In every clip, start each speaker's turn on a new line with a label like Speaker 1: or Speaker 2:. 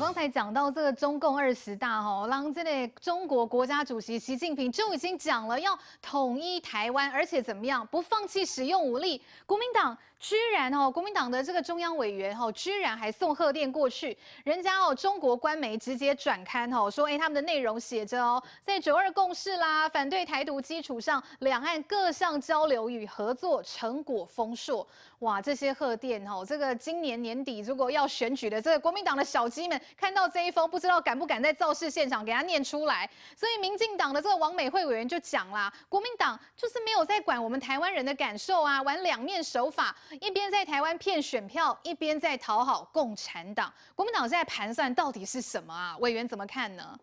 Speaker 1: 刚才讲到这个中共二十大，吼，让这里中国国家主席习近平就已经讲了，要统一台湾，而且怎么样，不放弃使用武力，国民党。居然哦，国民党的这个中央委员哦，居然还送贺电过去。人家哦，中国官媒直接转刊哦，说哎，他们的内容写着哦，在九二共识啦，反对台独基础上，两岸各项交流与合作成果丰硕。哇，这些贺电哦，这个今年年底如果要选举的这个国民党的小鸡们，看到这一封，不知道敢不敢在造势现场给他念出来。所以，民进党的这个王美惠委员就讲啦，国民党就是没有在管我们台湾人的感受啊，玩两面手法。一边在台湾骗选票，一边在讨好共产党，国民党在盘算到底是什么啊？委员怎么看呢？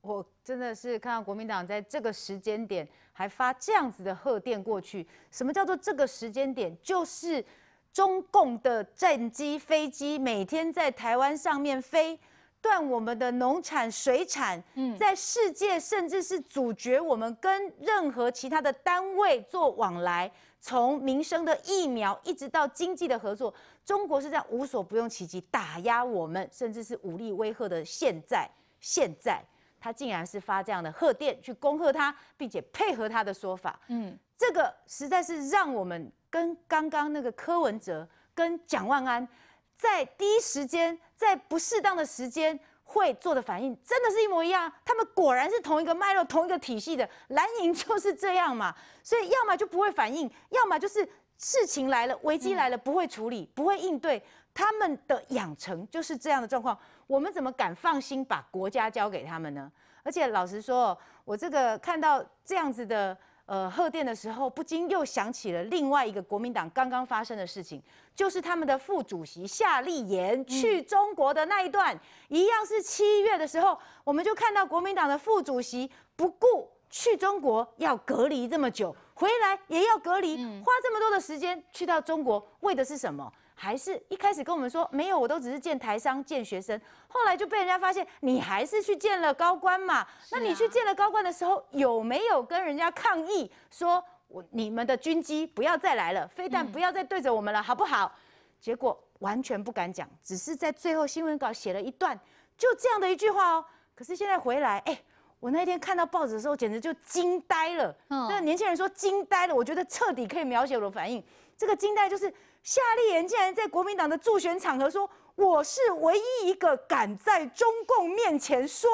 Speaker 1: 我真的是看到国民党在这个时间
Speaker 2: 点还发这样子的贺电过去，什么叫做这个时间点？就是中共的战机飞机每天在台湾上面飞，断我们的农产水产，在世界甚至是阻绝我们跟任何其他的单位做往来。从民生的疫苗一直到经济的合作，中国是在无所不用其极打压我们，甚至是武力威吓的。现在，现在他竟然是发这样的贺电去恭贺他，并且配合他的说法。嗯，这个实在是让我们跟刚刚那个柯文哲跟蒋万安，在第一时间，在不适当的时间。会做的反应真的是一模一样，他们果然是同一个脉络、同一个体系的蓝营就是这样嘛，所以要么就不会反应，要么就是事情来了、危机来了不会处理、不会应对，他们的养成就是这样的状况，我们怎么敢放心把国家交给他们呢？而且老实说，我这个看到这样子的。呃，贺电的时候不禁又想起了另外一个国民党刚刚发生的事情，就是他们的副主席夏立言去中国的那一段，一样是七月的时候，我们就看到国民党的副主席不顾去中国要隔离这么久。回来也要隔离，花这么多的时间去到中国，为的是什么？还是一开始跟我们说没有，我都只是见台商、见学生，后来就被人家发现，你还是去见了高官嘛？那你去见了高官的时候，有没有跟人家抗议说，我你们的军机不要再来了，非但不要再对着我们了，好不好？结果完全不敢讲，只是在最后新闻稿写了一段，就这样的一句话哦。可是现在回来，哎。我那天看到报纸的时候，简直就惊呆了。这年轻人说惊呆了，我觉得彻底可以描写我的反应。这个惊呆就是夏立言竟然在国民党的助选场合说：“我是唯一一个敢在中共面前说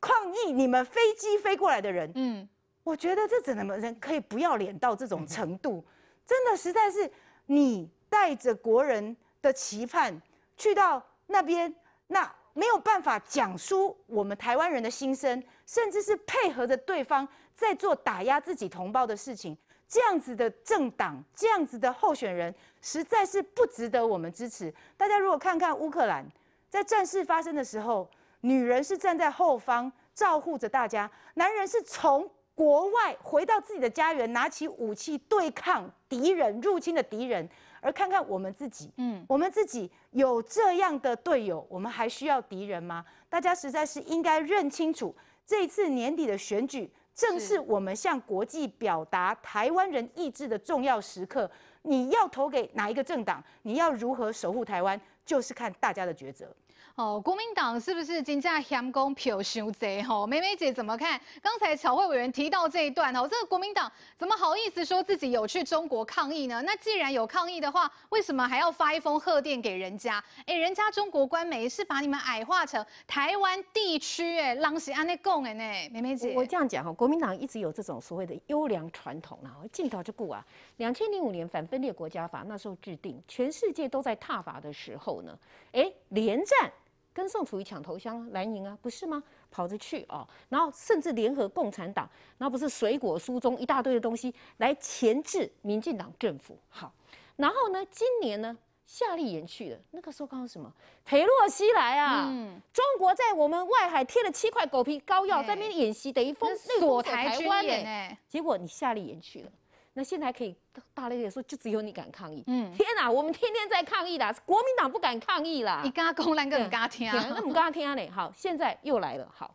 Speaker 2: 抗议你们飞机飞过来的人。”嗯，我觉得这怎么人可以不要脸到这种程度？真的实在是，你带着国人的期盼去到那边那。没有办法讲出我们台湾人的心声，甚至是配合着对方在做打压自己同胞的事情，这样子的政党，这样子的候选人，实在是不值得我们支持。大家如果看看乌克兰，在战事发生的时候，女人是站在后方照护着大家，男人是从。国外回到自己的家园，拿起武器对抗敌人入侵的敌人，而看看我们自己，嗯，我们自己有这样的队友，我们还需要敌人吗？大家实在是应该认清楚，这次年底的选举，正是我们向国际表达台湾人意志的重要时刻。你要投给哪一个政党，你要如何守护台湾，就是看大家的抉择。
Speaker 1: 哦，国民党是不是金价嫌公票修贼？哈，美美姐怎么看？刚才侨委会委员提到这一段哦，这个国民党怎么好意思说自己有去中国抗议呢？那既然有抗议的话，为什么还要发一封贺电给人家？哎，人家中国官媒是把你们矮化成台湾地区，哎，浪是安内讲的呢？美美姐，
Speaker 3: 我这样讲哈，国民党一直有这种所谓的优良传统啦，镜头就过啊。两千零五年反分裂国家法那时候制定，全世界都在踏法的时候呢，哎，连战。跟宋楚瑜抢头香、蓝营啊，不是吗？跑着去哦，然后甚至联合共产党，那不是水果书中一大堆的东西来钳制民进党政府。好，然后呢，今年呢，夏立言去了，那个时候刚刚什么？裴洛西来啊，嗯，中国在我们外海贴了七块狗皮膏药，在那边演习，等于封锁台湾。哎，结果你夏立言去了。那现在可以大咧咧说，就只有你敢抗议。嗯，天哪，我们天天在抗议啦，国民党不敢抗议啦。你刚公然跟更不跟他听啊。那们刚刚听啊，那 好，现在又来了。好，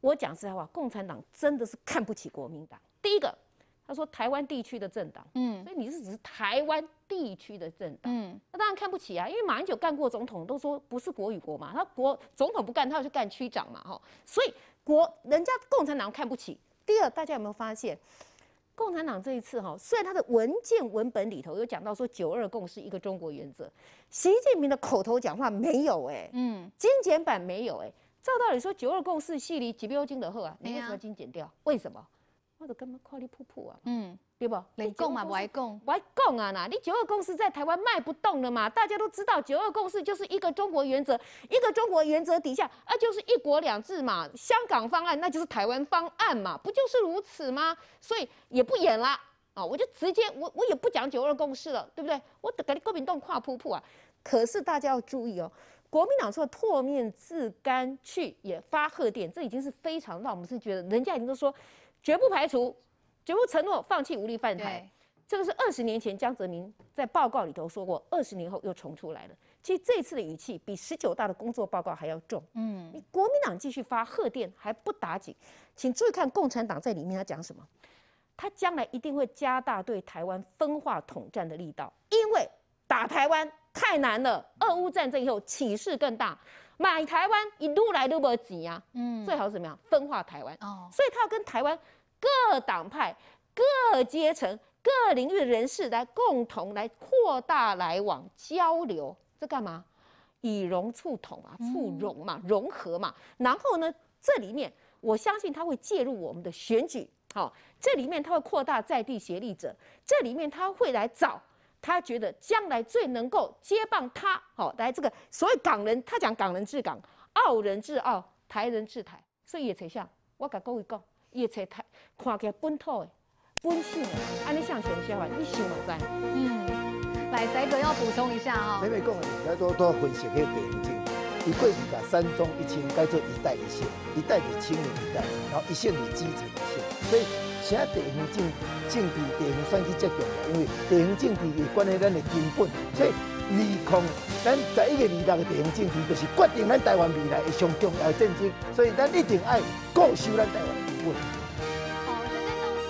Speaker 3: 我讲实在话，共产党真的是看不起国民党。第一个，他说台湾地区的政党，嗯，所以你是指台湾地区的政党，嗯，那当然看不起啊。因为马英九干过总统，都说不是国与国嘛，他国总统不干，他要去干区长嘛，哈。所以国人家共产党看不起。第二，大家有没有发现？共产党这一次哈，虽然他的文件文本里头有讲到说“九二共”识”一个中国原则，习近平的口头讲话没有哎，嗯，精简版没有哎，照道理说“九二共”识”系里几标斤的货啊，你为什么精简掉？为什么？或者干嘛跨立噗噗啊？嗯，对不？外供嘛，外供，外共啊呐！你九二公司在台湾卖不动了嘛？大家都知道，九二共识就是一个中国原则，一个中国原则底下，那就是一国两制嘛。香港方案那就是台湾方案嘛，不就是如此吗？所以也不演了啊！我就直接我我也不讲九二共识了，对不对？我搞你国民党跨噗噗啊！可是大家要注意哦，国民党说脱面自干去也发贺电，这已经是非常让我们是觉得人家已经都说。绝不排除，绝不承诺放弃无力饭台。这个是二十年前江泽民在报告里头说过，二十年后又重出来了。其实这次的语气比十九大的工作报告还要重。嗯，你国民党继续发贺电还不打紧，请注意看共产党在里面他讲什么，他将来一定会加大对台湾分化统战的力道，因为。打台湾太难了，俄乌战争以后启示更大。买台湾一路来都不急啊，嗯，最好怎么样？分化台湾哦。所以他要跟台湾各党派、各阶层、各领域人士来共同来扩大来往交流，这干嘛？以融促统啊，促融嘛，融合嘛。然后呢，这里面我相信他会介入我们的选举，好，这里面他会扩大在地协力者，这里面他会来找。他觉得将来最能够接棒他，好来这个所谓港人，他讲港人治港，澳人治澳，台人治台，所以叶才像我甲各位讲，叶才台看来本土的、本省的，安尼想想，相反，你想嘛知？
Speaker 1: 嗯，来，彩哥要补充一下哈。美
Speaker 3: 美讲，你要多多分析，可以冷静。一柜子讲三中一清该做一代一线，一代是青年一代，然后一线是基层一线，所以。写地方政政治，地方算是最重因为地方政治关系咱的根本，所以二空咱十一月二六的地方政治，就是决定咱台湾未来
Speaker 1: 的上重要政争，所以咱一定爱固守咱台湾根本。